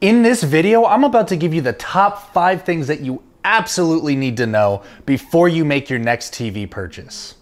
In this video, I'm about to give you the top five things that you absolutely need to know before you make your next TV purchase.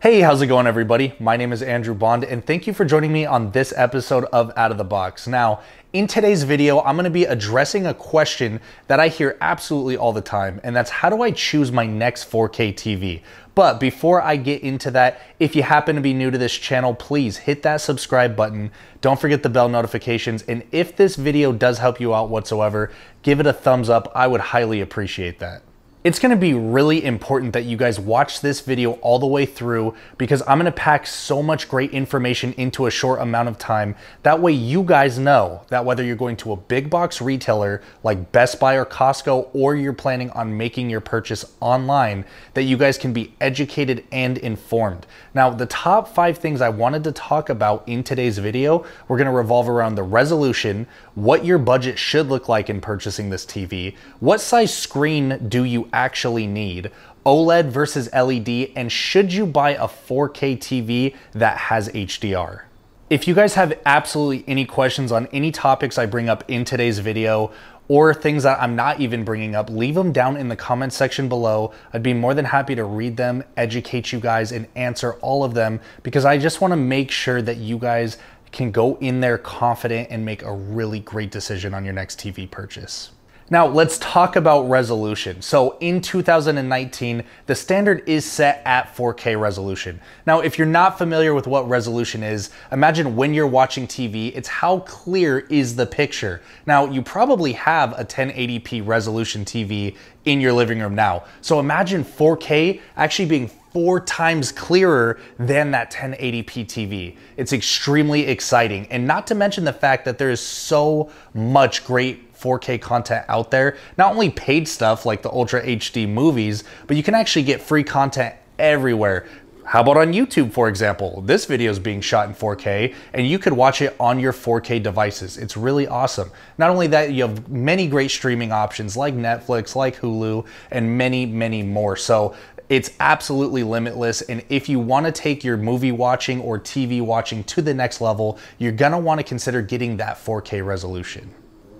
Hey, how's it going, everybody? My name is Andrew Bond, and thank you for joining me on this episode of Out of the Box. Now, in today's video, I'm gonna be addressing a question that I hear absolutely all the time, and that's how do I choose my next 4K TV? But before I get into that, if you happen to be new to this channel, please hit that subscribe button. Don't forget the bell notifications. And if this video does help you out whatsoever, give it a thumbs up. I would highly appreciate that. It's gonna be really important that you guys watch this video all the way through because I'm gonna pack so much great information into a short amount of time. That way you guys know that whether you're going to a big box retailer like Best Buy or Costco or you're planning on making your purchase online, that you guys can be educated and informed. Now, the top five things I wanted to talk about in today's video, we're gonna revolve around the resolution, what your budget should look like in purchasing this TV, what size screen do you actually need, OLED versus LED, and should you buy a 4K TV that has HDR? If you guys have absolutely any questions on any topics I bring up in today's video, or things that I'm not even bringing up, leave them down in the comment section below. I'd be more than happy to read them, educate you guys, and answer all of them because I just wanna make sure that you guys can go in there confident and make a really great decision on your next TV purchase. Now let's talk about resolution. So in 2019, the standard is set at 4K resolution. Now, if you're not familiar with what resolution is, imagine when you're watching TV, it's how clear is the picture. Now, you probably have a 1080p resolution TV in your living room now. So imagine 4K actually being four times clearer than that 1080p TV. It's extremely exciting. And not to mention the fact that there is so much great 4K content out there. Not only paid stuff like the Ultra HD movies, but you can actually get free content everywhere. How about on YouTube, for example? This video is being shot in 4K and you could watch it on your 4K devices. It's really awesome. Not only that, you have many great streaming options like Netflix, like Hulu, and many, many more. So it's absolutely limitless. And if you want to take your movie watching or TV watching to the next level, you're going to want to consider getting that 4K resolution.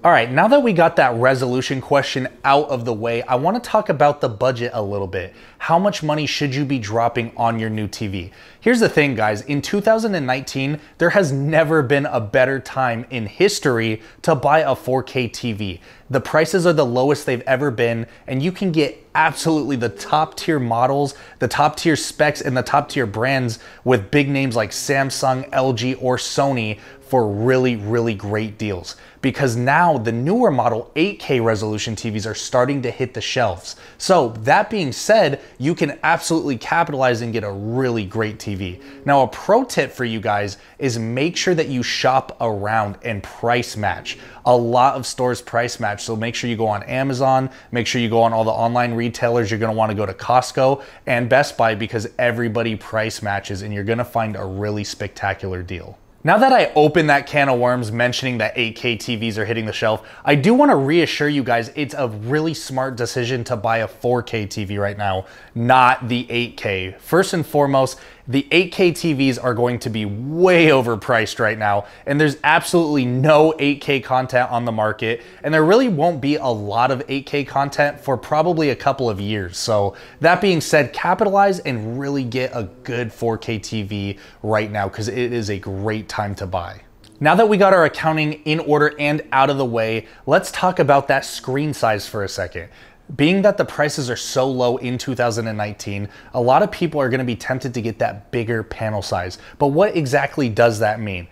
All right, now that we got that resolution question out of the way, I wanna talk about the budget a little bit. How much money should you be dropping on your new TV? Here's the thing, guys. In 2019, there has never been a better time in history to buy a 4K TV. The prices are the lowest they've ever been, and you can get absolutely the top tier models, the top tier specs, and the top tier brands with big names like Samsung, LG, or Sony for really, really great deals because now the newer model 8K resolution TVs are starting to hit the shelves. So that being said, you can absolutely capitalize and get a really great TV. Now a pro tip for you guys is make sure that you shop around and price match. A lot of stores price match, so make sure you go on Amazon, make sure you go on all the online retailers, you're gonna wanna go to Costco and Best Buy because everybody price matches and you're gonna find a really spectacular deal. Now that I open that can of worms mentioning that 8K TVs are hitting the shelf, I do want to reassure you guys it's a really smart decision to buy a 4K TV right now, not the 8K. First and foremost, the 8K TVs are going to be way overpriced right now, and there's absolutely no 8K content on the market, and there really won't be a lot of 8K content for probably a couple of years. So that being said, capitalize and really get a good 4K TV right now because it is a great time to buy. Now that we got our accounting in order and out of the way, let's talk about that screen size for a second being that the prices are so low in 2019, a lot of people are gonna be tempted to get that bigger panel size. But what exactly does that mean?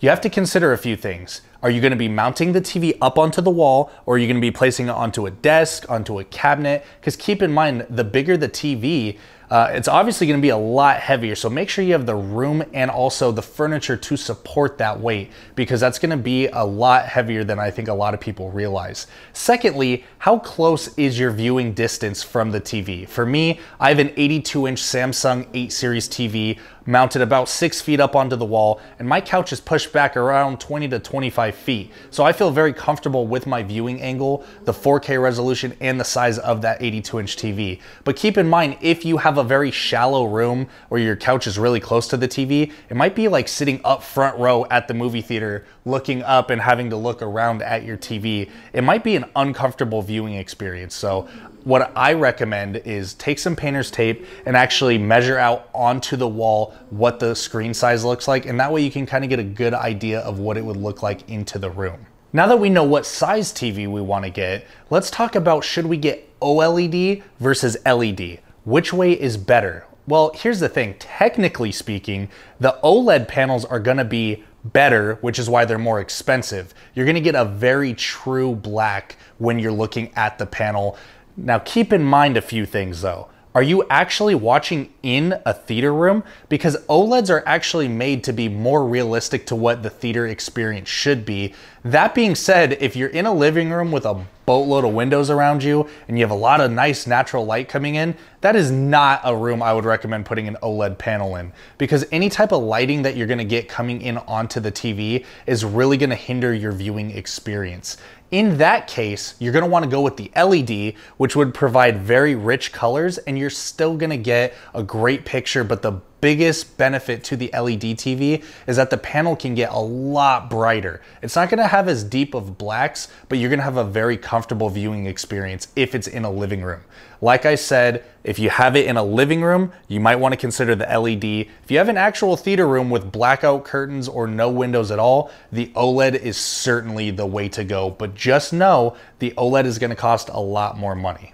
You have to consider a few things. Are you gonna be mounting the TV up onto the wall or are you gonna be placing it onto a desk, onto a cabinet? Because keep in mind, the bigger the TV, uh, it's obviously gonna be a lot heavier. So make sure you have the room and also the furniture to support that weight because that's gonna be a lot heavier than I think a lot of people realize. Secondly, how close is your viewing distance from the TV? For me, I have an 82 inch Samsung 8 Series TV mounted about six feet up onto the wall and my couch is pushed back around 20 to 25 feet. So I feel very comfortable with my viewing angle, the 4K resolution, and the size of that 82 inch TV. But keep in mind, if you have a very shallow room or your couch is really close to the TV, it might be like sitting up front row at the movie theater, looking up and having to look around at your TV. It might be an uncomfortable viewing experience. So what I recommend is take some painter's tape and actually measure out onto the wall what the screen size looks like. And that way you can kind of get a good idea of what it would look like into the room. Now that we know what size TV we wanna get, let's talk about should we get OLED versus LED? Which way is better? Well, here's the thing, technically speaking, the OLED panels are gonna be better, which is why they're more expensive. You're gonna get a very true black when you're looking at the panel now keep in mind a few things though. Are you actually watching in a theater room? Because OLEDs are actually made to be more realistic to what the theater experience should be. That being said, if you're in a living room with a boatload of windows around you and you have a lot of nice natural light coming in, that is not a room I would recommend putting an OLED panel in because any type of lighting that you're gonna get coming in onto the TV is really gonna hinder your viewing experience. In that case, you're gonna to want to go with the LED, which would provide very rich colors and you're still gonna get a great picture, but the biggest benefit to the LED TV is that the panel can get a lot brighter. It's not gonna have as deep of blacks, but you're gonna have a very comfortable viewing experience if it's in a living room. Like I said, if you have it in a living room, you might wanna consider the LED. If you have an actual theater room with blackout curtains or no windows at all, the OLED is certainly the way to go, but just know the OLED is gonna cost a lot more money.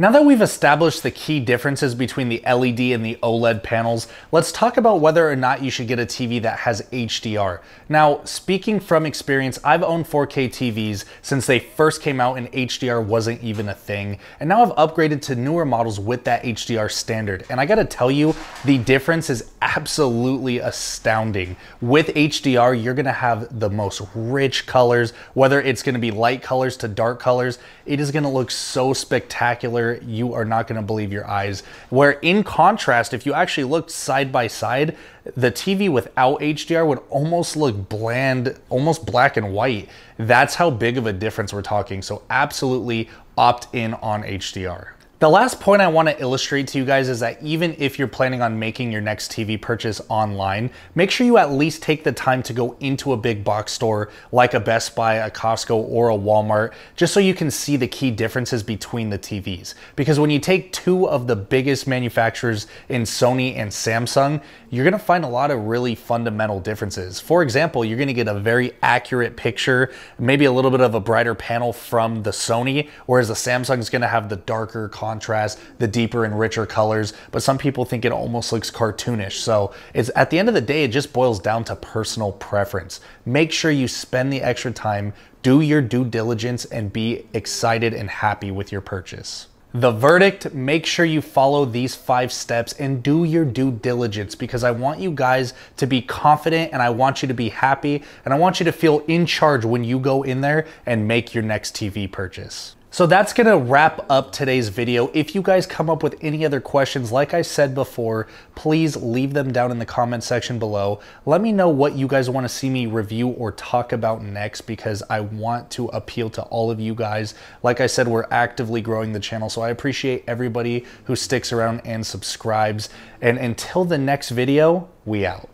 Now that we've established the key differences between the LED and the OLED panels, let's talk about whether or not you should get a TV that has HDR. Now, speaking from experience, I've owned 4K TVs since they first came out and HDR wasn't even a thing, and now I've upgraded to newer models with that HDR standard. And I gotta tell you, the difference is absolutely astounding. With HDR, you're gonna have the most rich colors, whether it's gonna be light colors to dark colors, it is gonna look so spectacular you are not going to believe your eyes. Where in contrast, if you actually looked side by side, the TV without HDR would almost look bland, almost black and white. That's how big of a difference we're talking. So absolutely opt in on HDR. The last point I wanna illustrate to you guys is that even if you're planning on making your next TV purchase online, make sure you at least take the time to go into a big box store like a Best Buy, a Costco, or a Walmart, just so you can see the key differences between the TVs. Because when you take two of the biggest manufacturers in Sony and Samsung, you're gonna find a lot of really fundamental differences. For example, you're gonna get a very accurate picture, maybe a little bit of a brighter panel from the Sony, whereas the Samsung is gonna have the darker contrast, the deeper and richer colors, but some people think it almost looks cartoonish. So it's at the end of the day, it just boils down to personal preference. Make sure you spend the extra time, do your due diligence, and be excited and happy with your purchase. The verdict, make sure you follow these five steps and do your due diligence because I want you guys to be confident and I want you to be happy and I want you to feel in charge when you go in there and make your next TV purchase. So that's gonna wrap up today's video. If you guys come up with any other questions, like I said before, please leave them down in the comment section below. Let me know what you guys wanna see me review or talk about next because I want to appeal to all of you guys. Like I said, we're actively growing the channel, so I appreciate everybody who sticks around and subscribes. And until the next video, we out.